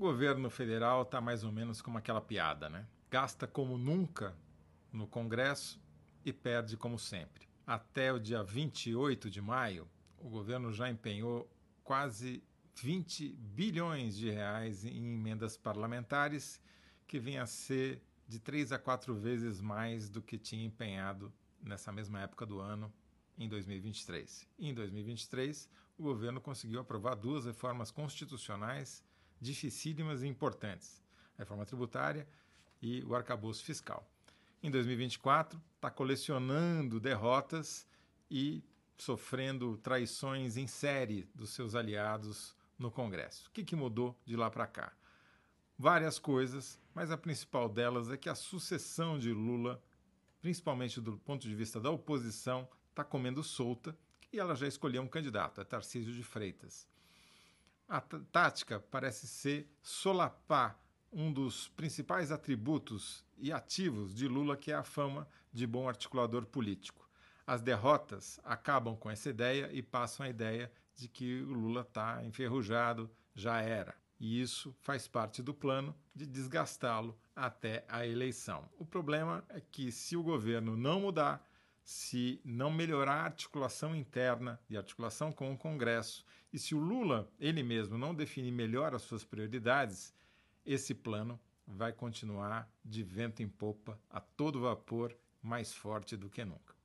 O governo federal está mais ou menos como aquela piada, né? Gasta como nunca no Congresso e perde como sempre. Até o dia 28 de maio, o governo já empenhou quase 20 bilhões de reais em emendas parlamentares, que vinha a ser de três a quatro vezes mais do que tinha empenhado nessa mesma época do ano, em 2023. Em 2023, o governo conseguiu aprovar duas reformas constitucionais dificílimas e importantes: a reforma tributária e o arcabouço fiscal. Em 2024, está colecionando derrotas e sofrendo traições em série dos seus aliados no Congresso. O que, que mudou de lá para cá? Várias coisas, mas a principal delas é que a sucessão de Lula, principalmente do ponto de vista da oposição, está comendo solta e ela já escolheu um candidato, é Tarcísio de Freitas. A tática parece ser solapar um dos principais atributos e ativos de Lula, que é a fama de bom articulador político. As derrotas acabam com essa ideia e passam a ideia de que o Lula está enferrujado, já era. E isso faz parte do plano de desgastá-lo até a eleição. O problema é que, se o governo não mudar, se não melhorar a articulação interna e articulação com o Congresso, e se o Lula, ele mesmo, não definir melhor as suas prioridades, esse plano vai continuar de vento em popa, a todo vapor, mais forte do que nunca.